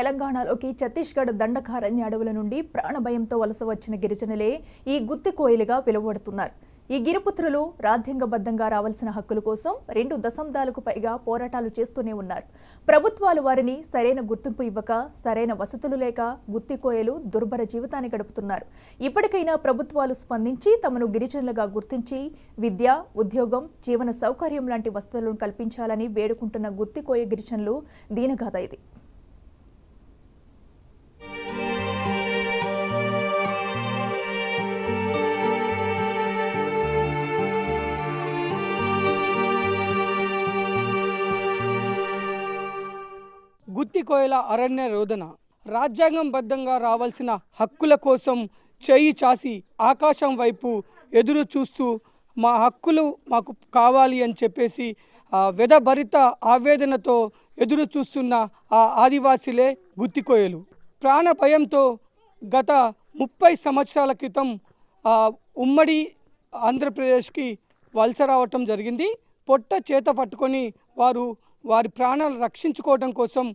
తెలంగాణలోకి ఛత్తీస్గఢ్ దండకారణ్య అడవుల నుండి ప్రాణభయంతో వలస వచ్చిన గిరిజనులే ఈ గుత్తి కోయిలుగా పిలువబడుతున్నారు ఈ గిరిపుత్రులు రాజ్యాంగబద్ధంగా రావాల్సిన హక్కుల కోసం రెండు దశాబ్దాలకు పైగా పోరాటాలు చేస్తూనే ఉన్నారు ప్రభుత్వాలు వారిని సరైన గుర్తింపు ఇవ్వక సరైన వసతులు లేక గుత్తికోయలు దుర్భర జీవితాన్ని గడుపుతున్నారు ఇప్పటికైనా ప్రభుత్వాలు స్పందించి తమను గిరిజనులుగా గుర్తించి విద్య ఉద్యోగం జీవన సౌకర్యం లాంటి వసతులను కల్పించాలని వేడుకుంటున్న గుత్తికోయ గిరిజనులు దీనగాథ ఇది కోయల అరణ్య రోదన బద్ధంగా రావాల్సిన హక్కుల కోసం చేయి చాసి ఆకాశం వైపు ఎదురు చూస్తూ మా హక్కులు మాకు కావాలి అని చెప్పేసి వెదభరిత ఆవేదనతో ఎదురు చూస్తున్న ఆ ఆదివాసీలే గుత్తికోయలు ప్రాణ భయంతో గత ముప్పై సంవత్సరాల క్రితం ఉమ్మడి ఆంధ్రప్రదేశ్కి వలస రావటం జరిగింది పొట్ట చేత పట్టుకొని వారు వారి ప్రాణాలు రక్షించుకోవడం కోసం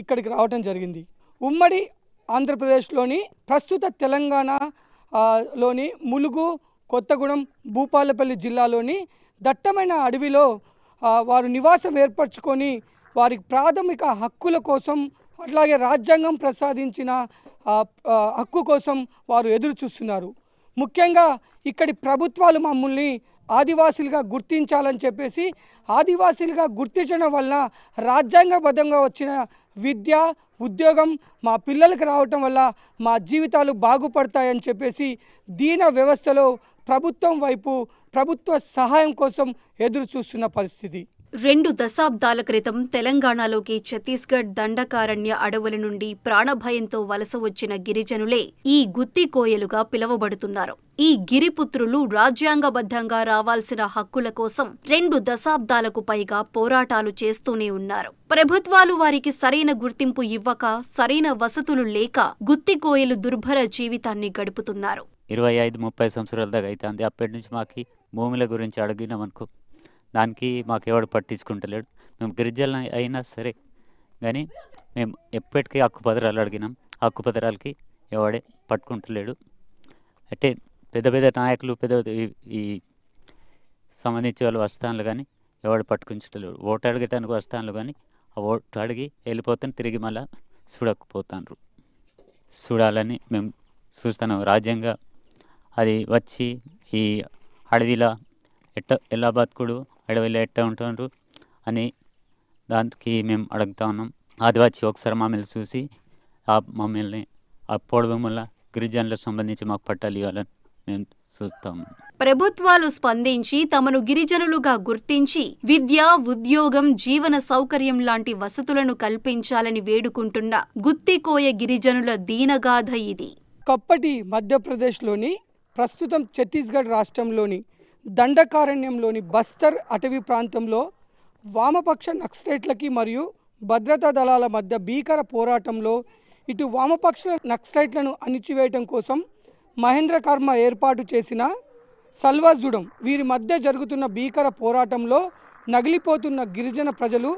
ఇక్కడికి రావటం జరిగింది ఉమ్మడి ఆంధ్రప్రదేశ్లోని ప్రస్తుత తెలంగాణ లోని ములుగు కొత్తగూడెం భూపాలపల్లి జిల్లాలోని దట్టమైన అడవిలో వారు నివాసం ఏర్పరచుకొని వారి ప్రాథమిక హక్కుల కోసం అట్లాగే రాజ్యాంగం ప్రసాదించిన హక్కు కోసం వారు ఎదురు చూస్తున్నారు ముఖ్యంగా ఇక్కడి ప్రభుత్వాలు మమ్మల్ని ఆదివాసీలుగా గుర్తించాలని చెప్పేసి ఆదివాసీలుగా గుర్తించడం వలన రాజ్యాంగబద్ధంగా వచ్చిన విద్య ఉద్యోగం మా పిల్లలకి రావటం వల్ల మా జీవితాలు బాగుపడతాయని చెప్పేసి దీన వ్యవస్థలో ప్రభుత్వం వైపు ప్రభుత్వ సహాయం కోసం ఎదురు చూస్తున్న పరిస్థితి రెండు దశాబ్దాల క్రితం తెలంగాణలోకి ఛత్తీస్గఢ్ దండకారణ్య అడవుల నుండి ప్రాణభయంతో వలస వచ్చిన గిరిజనులే ఈ గుత్తి కోయలుగా పిలువబడుతున్నారు ఈ గిరిపుత్రులు రాజ్యాంగబద్ధంగా రావాల్సిన హక్కుల కోసం రెండు దశాబ్దాలకు పైగా పోరాటాలు చేస్తూనే ఉన్నారు ప్రభుత్వాలు వారికి సరైన గుర్తింపు ఇవ్వక సరైన వసతులు లేక గుత్తికోయలు దుర్భర జీవితాన్ని గడుపుతున్నారు ఇరవై ఐదు ముప్పై సంవత్సరాల దాకా అయితే అప్పటి నుంచి మాకు భూముల గురించి అడిగినామనుకో దానికి మాకు ఎవడు పట్టించుకుంటలేడు మేము గిరిజన అయినా సరే కానీ మేము ఎప్పటికీ హక్కు పత్రాలు అడిగినాం హక్కు పత్రాలకి ఎవడే పట్టుకుంటలేడు అంటే పెద్ద పెద్ద నాయకులు పెద్ద పెద్ద ఈ సంబంధించి వాళ్ళు వస్తానులు కానీ ఎవడు పట్టుకుంటలేడు ఓటు అడగటానికి వస్తానులు కానీ ఆ ఓటు అడిగి వెళ్ళిపోతాను తిరిగి మళ్ళా చూడకపోతాను చూడాలని మేము చూస్తున్నాం రాజ్యంగా అది వచ్చి ఈ అడవిలా ఎట్ట ఎలా బతుకుడు అడవిలో ఎట్టా ఉంటారు అని దానికి మేము అడుగుతా ఉన్నాం అది వచ్చి ఒకసారి మమ్మల్ని చూసి ఆ మమ్మల్ని ఆ పొడవముల గిరిజనులకు సంబంధించి మాకు పట్టాలు ఇవ్వాలని మేము చూస్తాము ప్రభుత్వాలు స్పందించి తమను గిరిజనులుగా గుర్తించి విద్య ఉద్యోగం జీవన సౌకర్యం లాంటి వసతులను కల్పించాలని వేడుకుంటున్న గుత్తికోయ గిరిజనుల దీనగాథ ఇది కప్పటి మధ్యప్రదేశ్లోని ప్రస్తుతం ఛత్తీస్గఢ్ రాష్ట్రంలోని దండకారణ్యంలోని బస్తర్ అటవీ ప్రాంతంలో వామపక్ష నక్సలైట్లకి మరియు భద్రతా దళాల మధ్య భీకర పోరాటంలో ఇటు వామపక్ష నక్సలైట్లను అణిచివేయటం కోసం మహేంద్ర కర్మ ఏర్పాటు చేసిన సల్వాజుడం వీరి మధ్య జరుగుతున్న భీకర పోరాటంలో నగిలిపోతున్న గిరిజన ప్రజలు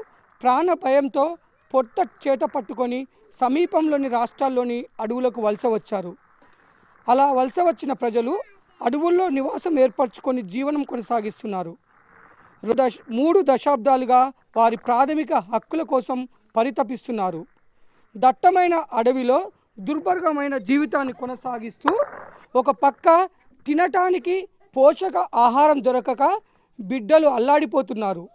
ప్రాణ భయంతో పొట్ట చేట పట్టుకొని సమీపంలోని రాష్ట్రాల్లోని అడవులకు వలస వచ్చారు అలా వలస వచ్చిన ప్రజలు అడవుల్లో నివాసం ఏర్పరచుకొని జీవనం కొనసాగిస్తున్నారు దశ మూడు దశాబ్దాలుగా వారి ప్రాథమిక హక్కుల కోసం పరితపిస్తున్నారు దట్టమైన అడవిలో దుర్భర్గమైన జీవితాన్ని కొనసాగిస్తూ ఒక పక్క తినటానికి పోషక ఆహారం దొరకక బిడ్డలు అల్లాడిపోతున్నారు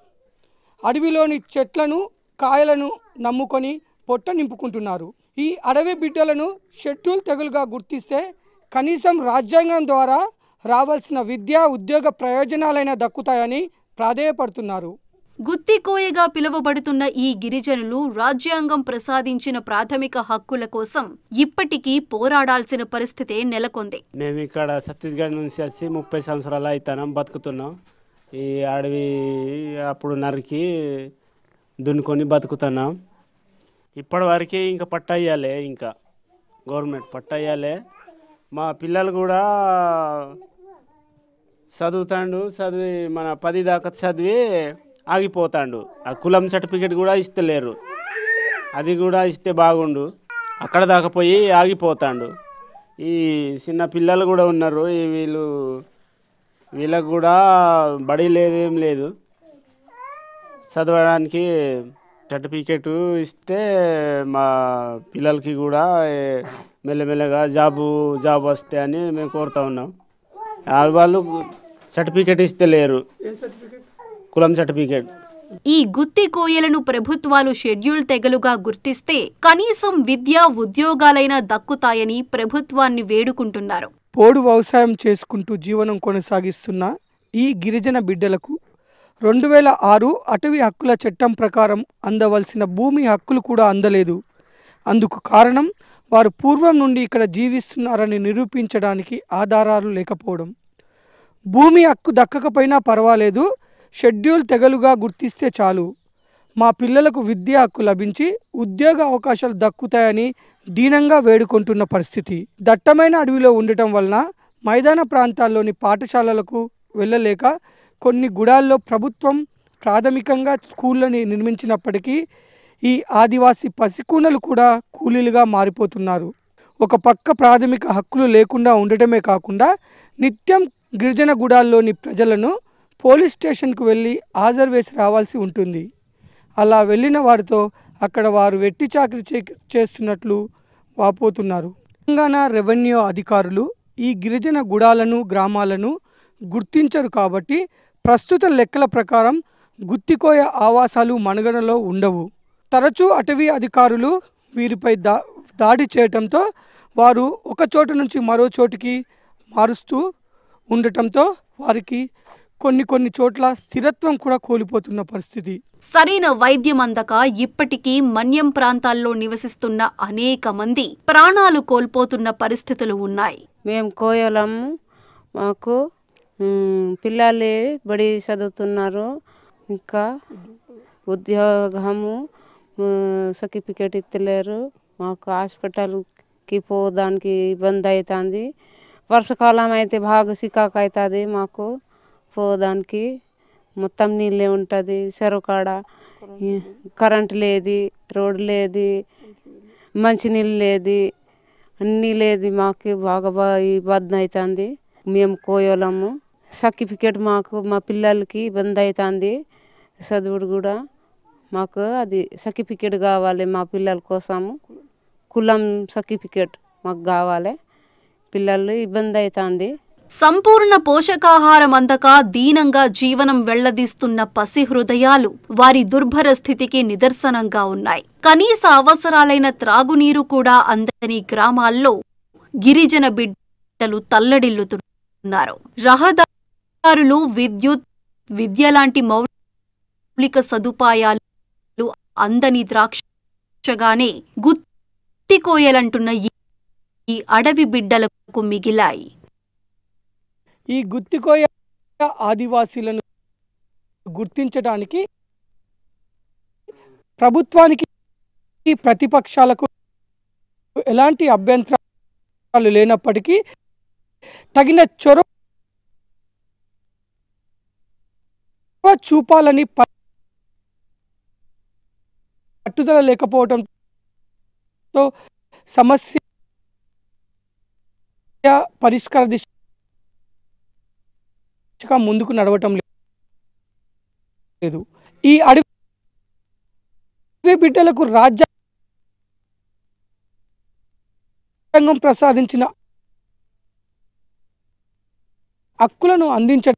అడవిలోని చెట్లను కాయలను నమ్ముకొని పొట్ట నింపుకుంటున్నారు ఈ అడవి బిడ్డలను షెడ్యూల్ తెగులుగా గుర్తిస్తే కనీసం రాజ్యాంగం ద్వారా రావాల్సిన విద్య ఉద్యోగ ప్రయోజనాలైనా దక్కుతాయని ప్రాధేయపడుతున్నారు గుత్తికోయగా పిలువబడుతున్న ఈ గిరిజనులు రాజ్యాంగం ప్రసాదించిన ప్రాథమిక హక్కుల కోసం ఇప్పటికీ పోరాడాల్సిన పరిస్థితి నెలకొంది మేము ఇక్కడ ఛత్తీస్గఢ్ నుంచి వచ్చి ముప్పై సంవత్సరాలు అవుతాం బతుకుతున్నాం ఈ అడవి అప్పుడు నరికి దున్నుకొని బతుకుతున్నాం ఇప్పటివరకే ఇంకా పట్ట ఇంకా గవర్నమెంట్ పట్ట మా పిల్లలు కూడా చదువుతాడు చదివి మన పది దాకా చదివి ఆగిపోతాడు ఆ కులం సర్టిఫికేట్ కూడా ఇస్తలేరు అది కూడా ఇస్తే బాగుండు అక్కడ దాకా పోయి ఆగిపోతాడు ఈ చిన్న పిల్లలు కూడా ఉన్నారు వీళ్ళు వీళ్ళకు కూడా బడి లేదేం లేదు చదవడానికి సర్టిఫికేట్ ఇస్తే మా పిల్లలకి కూడా మెల్లమెల్లగా జాబు జాబ్ వస్తే అని మేము కోరుతా ఉన్నాం వాళ్ళు సర్టిఫికేట్ ఇస్తే లేరు కులం సర్టిఫికేట్ ఈ గుత్తి కోయలను ప్రభుత్వాలు షెడ్యూల్ తెగలుగా గుర్తిస్తే కనీసం విద్య ఉద్యోగాలైనా దక్కుతాయని ప్రభుత్వాన్ని వేడుకుంటున్నారు పోడు వ్యవసాయం చేసుకుంటూ జీవనం కొనసాగిస్తున్న ఈ గిరిజన బిడ్డలకు రెండు వేల ఆరు అటవీ హక్కుల చట్టం ప్రకారం అందవలసిన భూమి హక్కులు కూడా అందలేదు అందుకు కారణం వారు పూర్వం నుండి ఇక్కడ జీవిస్తున్నారని నిరూపించడానికి ఆధారాలు లేకపోవడం భూమి హక్కు దక్కకపోయినా పర్వాలేదు షెడ్యూల్ తెగలుగా గుర్తిస్తే చాలు మా పిల్లలకు విద్య హక్కు లభించి ఉద్యోగ అవకాశాలు దక్కుతాయని దీనంగా వేడుకుంటున్న పరిస్థితి దట్టమైన అడవిలో ఉండటం వలన మైదాన ప్రాంతాల్లోని పాఠశాలలకు వెళ్ళలేక కొన్ని గుడాల్లో ప్రభుత్వం ప్రాథమికంగా స్కూళ్ళని నిర్మించినప్పటికీ ఈ ఆదివాసీ పసికూనలు కూడా కూలీలుగా మారిపోతున్నారు ఒక పక్క ప్రాథమిక హక్కులు లేకుండా ఉండటమే కాకుండా నిత్యం గిరిజన గుడాల్లోని ప్రజలను పోలీస్ స్టేషన్కు వెళ్ళి హాజరు వేసి రావాల్సి ఉంటుంది అలా వెళ్ళిన వారితో అక్కడ వారు వెట్టి చాకరి చేస్తున్నట్లు వాపోతున్నారు తెలంగాణ రెవెన్యూ అధికారులు ఈ గిరిజన గుడాలను గ్రామాలను గుర్తించరు కాబట్టి ప్రస్తుత లెక్కల ప్రకారం గుత్తికోయ ఆవాసాలు మనుగడలో ఉండవు తరచూ అటవీ అధికారులు వీరిపై దా దాడి చేయటంతో వారు ఒక చోటు నుంచి మరో చోటికి మారుస్తూ ఉండటంతో వారికి కొన్ని కొన్ని చోట్ల స్థిరత్వం కూడా కోల్పోతున్న పరిస్థితి సరైన వైద్యం అందక ఇప్పటికీ మన్యం ప్రాంతాల్లో నివసిస్తున్న అనేక మంది ప్రాణాలు కోల్పోతున్న పరిస్థితులు ఉన్నాయి మేము కోయలం మాకు పిల్లలే బడి చదువుతున్నారు ఇంకా ఉద్యోగము సర్టిఫికేట్ ఇస్తలేరు మాకు హాస్పిటల్కి పోదానికి ఇబ్బంది అవుతుంది వర్షాకాలం అయితే బాగా సికాకు అవుతుంది మాకు పోదానికి మొత్తం నీళ్ళే ఉంటుంది చెరుకాడ కరెంట్ లేదు రోడ్డు లేదు మంచినీళ్ళు లేదు అన్నీ లేదు మాకు బాగా ఇబ్బంది అవుతుంది మేము కోయలము సర్టిఫికేట్ మాకు మా పిల్లలకి ఇబ్బంది అవుతుంది చదువుడు కూడా మాకు అది సర్టిఫికేట్ కావాలి మా పిల్లల కోసము కులం సర్టిఫికేట్ మాకు కావాలి పిల్లలు ఇబ్బంది అవుతుంది సంపూర్ణ పోషకాహారం అందక దీనంగా జీవనం వెళ్లదీస్తున్న పసి హృదయాలు వారి దుర్భర స్థితికి నిదర్శనంగా ఉన్నాయి కనీస అవసరాలైన త్రాగునీరు కూడా అందని గ్రామాల్లో గిరిజన బిడ్డలు తల్లడిల్లుతున్నారు రహదారి అధికారులు విద్యుత్ విద్య లాంటి మౌలిక సదుపాయాలు అందని ద్రాక్షగానే గుత్తికోయలంటున్న ఈ అడవి బిడ్డలకు మిగిలాయి ఈ గుత్తికోయ ఆదివాసీలను గుర్తించడానికి ప్రభుత్వానికి ప్రతిపక్షాలకు ఎలాంటి అభ్యంతరాలు లేనప్పటికీ తగిన చొరవ చూపాలని పట్టుదల లేకపోవడంతో సమస్య పరిష్కార దిశగా ముందుకు నడవటం లేదు ఈ అడవి బిడ్డలకు రాజ్యాంగం ప్రసాదించిన హక్కులను అందించడం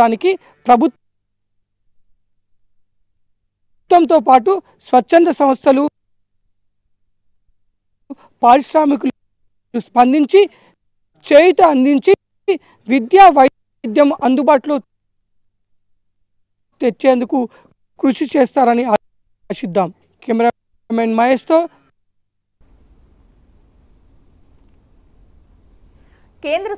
రాష్ట్రానికి ప్రభుత్వంతో పాటు స్వచ్ఛంద సంస్థలు పారిశ్రామికులు స్పందించి చేయుత అందించి విద్యా వైద్యం అందుబాటులో తెచ్చేందుకు కృషి చేస్తారని ఆశిద్దాం కెమెరామెన్ మహేష్తో కేంద్ర